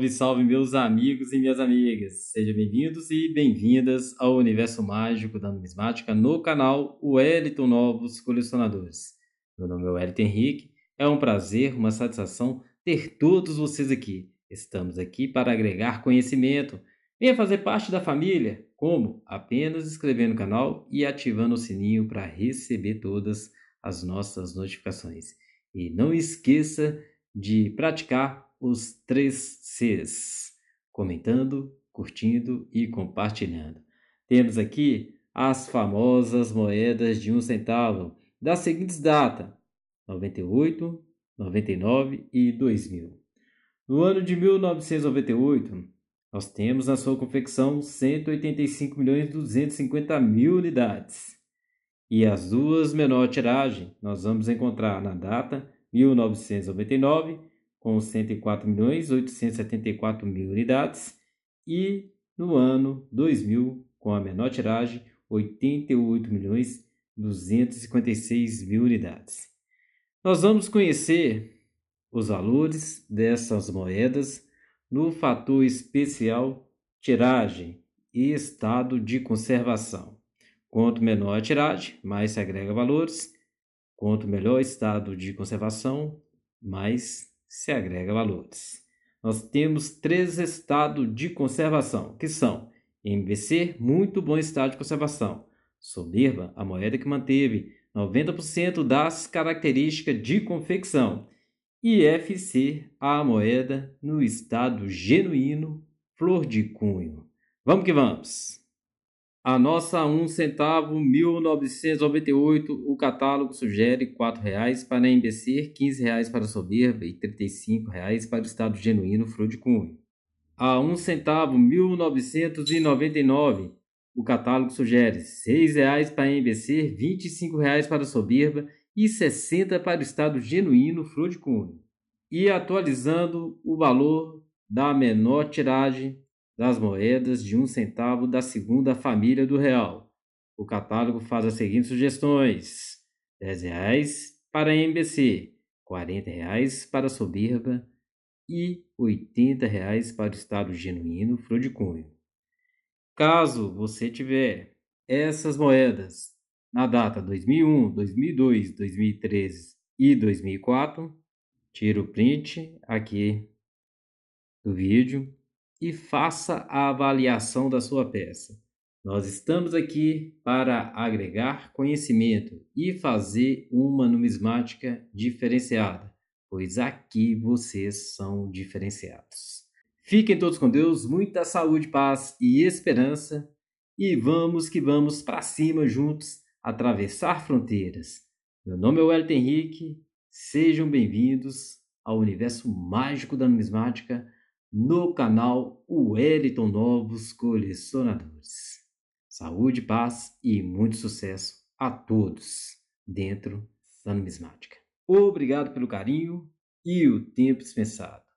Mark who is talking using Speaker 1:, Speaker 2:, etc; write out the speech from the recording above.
Speaker 1: Salve, salve, meus amigos e minhas amigas! Sejam bem-vindos e bem-vindas ao Universo Mágico da Numismática no canal Wellington Novos Colecionadores. Meu nome é Wellington Henrique, é um prazer, uma satisfação ter todos vocês aqui. Estamos aqui para agregar conhecimento. Venha fazer parte da família, como? Apenas inscrevendo no canal e ativando o sininho para receber todas as nossas notificações. E não esqueça de praticar os três Cs, comentando, curtindo e compartilhando. Temos aqui as famosas moedas de um centavo das seguintes datas: 98, 99 e 2000. No ano de 1998, nós temos na sua confecção mil unidades. E as duas menor tiragem nós vamos encontrar na data 1999 com 104 milhões 874 mil unidades e no ano 2000 com a menor tiragem 88 milhões 256 mil unidades. Nós vamos conhecer os valores dessas moedas no fator especial tiragem e estado de conservação. Quanto menor a tiragem, mais se agrega valores. Quanto melhor o estado de conservação, mais se agrega valores. Nós temos três estados de conservação, que são MBC, muito bom estado de conservação. Soberba, a moeda que manteve 90% das características de confecção. E FC, a moeda no estado genuíno, flor de cunho. Vamos que vamos! A nossa um centavo 1998, o catálogo sugere R$ reais para a NBC R$ reais para a soberba e R$ reais para o estado genuíno Freud Cunha. A um centavo 1999, o catálogo sugere R$ reais para a embecer, R$ reais para a soberba e 60 para o estado genuíno Freud Cunha. E atualizando o valor da menor tiragem das moedas de um centavo da segunda família do real. O catálogo faz as seguintes sugestões: dez reais para a MBC, quarenta reais para a Soberba e oitenta reais para o Estado Genuíno Frodicunho. Caso você tiver essas moedas na data 2001, 2002, 2013 e 2004, tira o print aqui do vídeo e faça a avaliação da sua peça. Nós estamos aqui para agregar conhecimento e fazer uma numismática diferenciada, pois aqui vocês são diferenciados. Fiquem todos com Deus, muita saúde, paz e esperança, e vamos que vamos para cima juntos atravessar fronteiras. Meu nome é Wellington Henrique, sejam bem-vindos ao universo mágico da numismática no canal Wellington Novos Colecionadores. Saúde, paz e muito sucesso a todos dentro da numismática. Obrigado pelo carinho e o tempo dispensado.